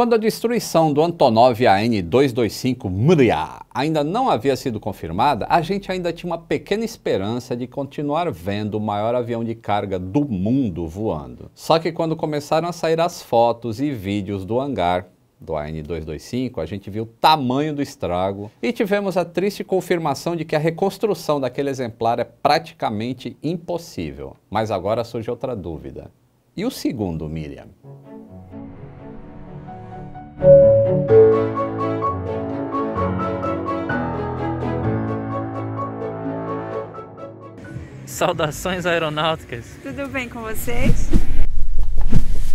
Quando a destruição do Antonov AN-225 Miriam ainda não havia sido confirmada, a gente ainda tinha uma pequena esperança de continuar vendo o maior avião de carga do mundo voando. Só que quando começaram a sair as fotos e vídeos do hangar, do AN-225, a gente viu o tamanho do estrago e tivemos a triste confirmação de que a reconstrução daquele exemplar é praticamente impossível. Mas agora surge outra dúvida. E o segundo, Miriam? Saudações aeronáuticas. Tudo bem com vocês?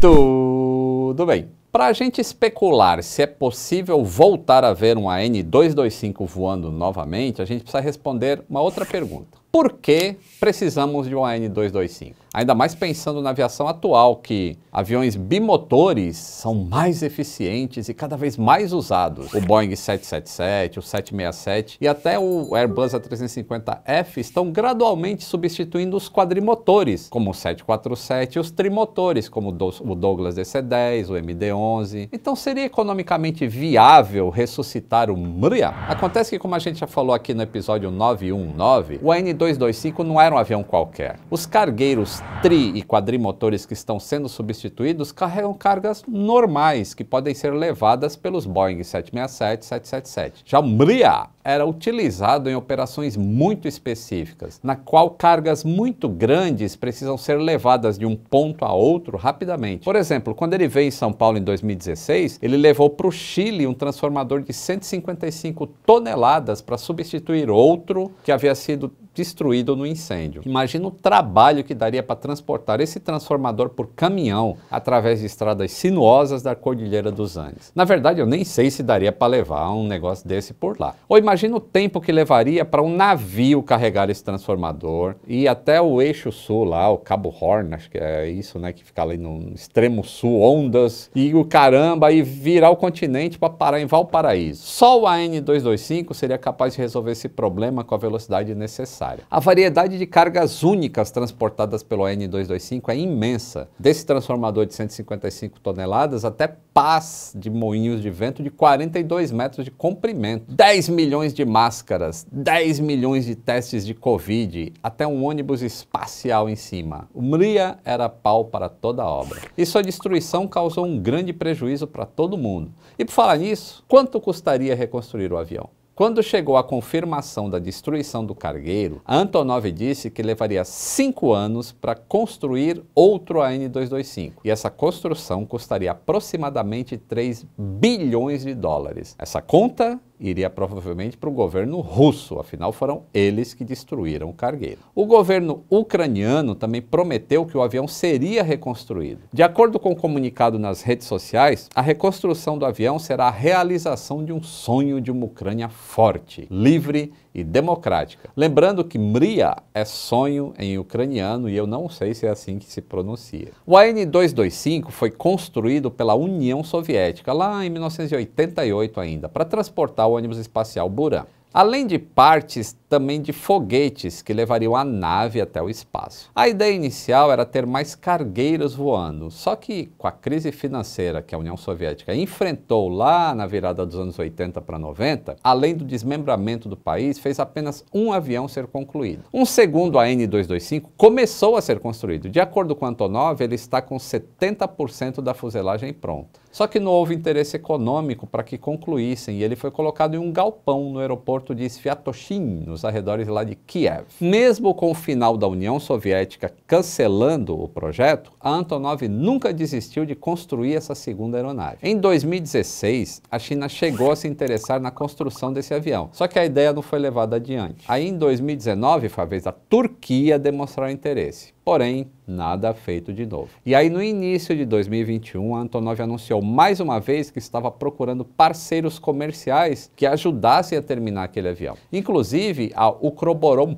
Tudo bem. Para a gente especular se é possível voltar a ver um AN-225 voando novamente, a gente precisa responder uma outra pergunta por que precisamos de um AN-225? Ainda mais pensando na aviação atual, que aviões bimotores são mais eficientes e cada vez mais usados. O Boeing 777, o 767 e até o Airbus A350F estão gradualmente substituindo os quadrimotores, como o 747, e os trimotores, como o Douglas DC-10, o MD-11. Então seria economicamente viável ressuscitar o MRIA? Acontece que, como a gente já falou aqui no episódio 919, o AN-225 225 não era um avião qualquer. Os cargueiros tri e quadrimotores que estão sendo substituídos carregam cargas normais que podem ser levadas pelos Boeing 767 777. Já o MRIA era utilizado em operações muito específicas, na qual cargas muito grandes precisam ser levadas de um ponto a outro rapidamente. Por exemplo, quando ele veio em São Paulo em 2016, ele levou para o Chile um transformador de 155 toneladas para substituir outro que havia sido destruído no incêndio. Imagina o trabalho que daria para transportar esse transformador por caminhão através de estradas sinuosas da Cordilheira dos Andes. Na verdade, eu nem sei se daria para levar um negócio desse por lá. Ou imagina o tempo que levaria para um navio carregar esse transformador e até o eixo sul lá, o Cabo Horn, acho que é isso, né, que fica ali no extremo sul, ondas e o caramba e virar o continente para parar em Valparaíso. Só o AN225 seria capaz de resolver esse problema com a velocidade necessária necessária. A variedade de cargas únicas transportadas pelo N225 é imensa. Desse transformador de 155 toneladas até pás de moinhos de vento de 42 metros de comprimento, 10 milhões de máscaras, 10 milhões de testes de Covid, até um ônibus espacial em cima. O Mria era pau para toda a obra. E sua destruição causou um grande prejuízo para todo mundo. E por falar nisso, quanto custaria reconstruir o avião? Quando chegou a confirmação da destruição do cargueiro, Antonov disse que levaria cinco anos para construir outro AN-225 e essa construção custaria aproximadamente 3 bilhões de dólares. Essa conta iria provavelmente para o governo russo, afinal foram eles que destruíram o cargueiro. O governo ucraniano também prometeu que o avião seria reconstruído. De acordo com o um comunicado nas redes sociais, a reconstrução do avião será a realização de um sonho de uma Ucrânia forte, livre e democrática. Lembrando que Mria é sonho em ucraniano e eu não sei se é assim que se pronuncia. O AN-225 foi construído pela União Soviética lá em 1988 ainda, para transportar o ônibus espacial Buran além de partes também de foguetes que levariam a nave até o espaço. A ideia inicial era ter mais cargueiros voando, só que com a crise financeira que a União Soviética enfrentou lá na virada dos anos 80 para 90, além do desmembramento do país, fez apenas um avião ser concluído. Um segundo AN-225 começou a ser construído. De acordo com Antonov, ele está com 70% da fuselagem pronta. Só que não houve interesse econômico para que concluíssem e ele foi colocado em um galpão no aeroporto porto de Sviatoshin, nos arredores lá de Kiev. Mesmo com o final da União Soviética cancelando o projeto, a Antonov nunca desistiu de construir essa segunda aeronave. Em 2016, a China chegou a se interessar na construção desse avião, só que a ideia não foi levada adiante. Aí em 2019 foi a vez da Turquia demonstrar interesse. Porém, nada feito de novo. E aí, no início de 2021, a Antonov anunciou mais uma vez que estava procurando parceiros comerciais que ajudassem a terminar aquele avião. Inclusive, a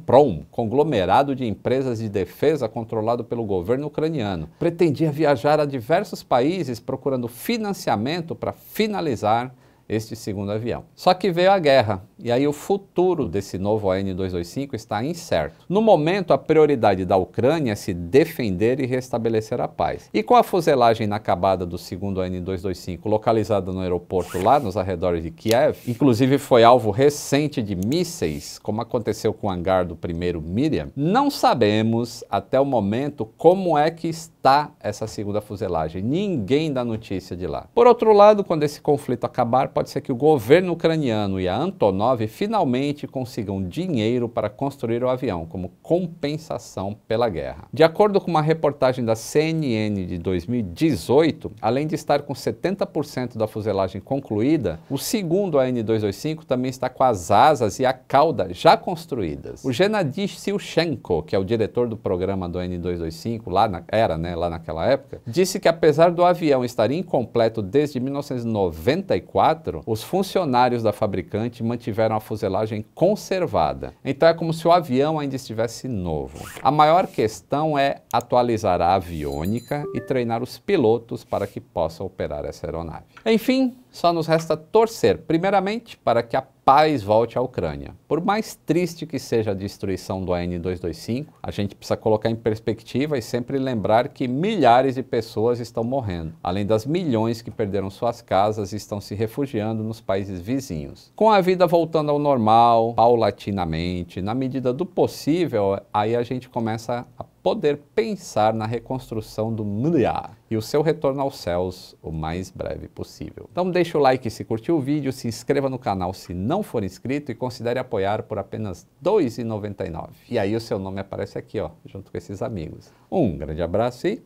Prom, conglomerado de empresas de defesa controlado pelo governo ucraniano, pretendia viajar a diversos países procurando financiamento para finalizar este segundo avião. Só que veio a guerra, e aí o futuro desse novo AN-225 está incerto. No momento, a prioridade da Ucrânia é se defender e restabelecer a paz. E com a fuselagem inacabada do segundo AN-225, localizada no aeroporto lá nos arredores de Kiev, inclusive foi alvo recente de mísseis, como aconteceu com o hangar do primeiro Miriam, não sabemos até o momento como é que está essa segunda fuselagem. Ninguém dá notícia de lá. Por outro lado, quando esse conflito acabar, pode ser que o governo ucraniano e a Antonov finalmente consigam dinheiro para construir o avião, como compensação pela guerra. De acordo com uma reportagem da CNN de 2018, além de estar com 70% da fuselagem concluída, o segundo AN-225 também está com as asas e a cauda já construídas. O Gennady Silchenko, que é o diretor do programa do N-225, lá na, era né, lá naquela época, disse que apesar do avião estar incompleto desde 1994, 4, os funcionários da fabricante mantiveram a fuselagem conservada. Então é como se o avião ainda estivesse novo. A maior questão é atualizar a aviônica e treinar os pilotos para que possa operar essa aeronave. Enfim, só nos resta torcer, primeiramente, para que a paz volte à Ucrânia. Por mais triste que seja a destruição do AN-225, a gente precisa colocar em perspectiva e sempre lembrar que milhares de pessoas estão morrendo, além das milhões que perderam suas casas e estão se refugiando nos países vizinhos. Com a vida voltando ao normal, paulatinamente, na medida do possível, aí a gente começa a poder pensar na reconstrução do Mliá e o seu retorno aos céus o mais breve possível. Então deixa o like se curtiu o vídeo, se inscreva no canal se não for inscrito e considere apoiar por apenas R$ 2,99. E aí o seu nome aparece aqui, ó, junto com esses amigos. Um grande abraço e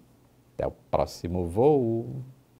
até o próximo voo!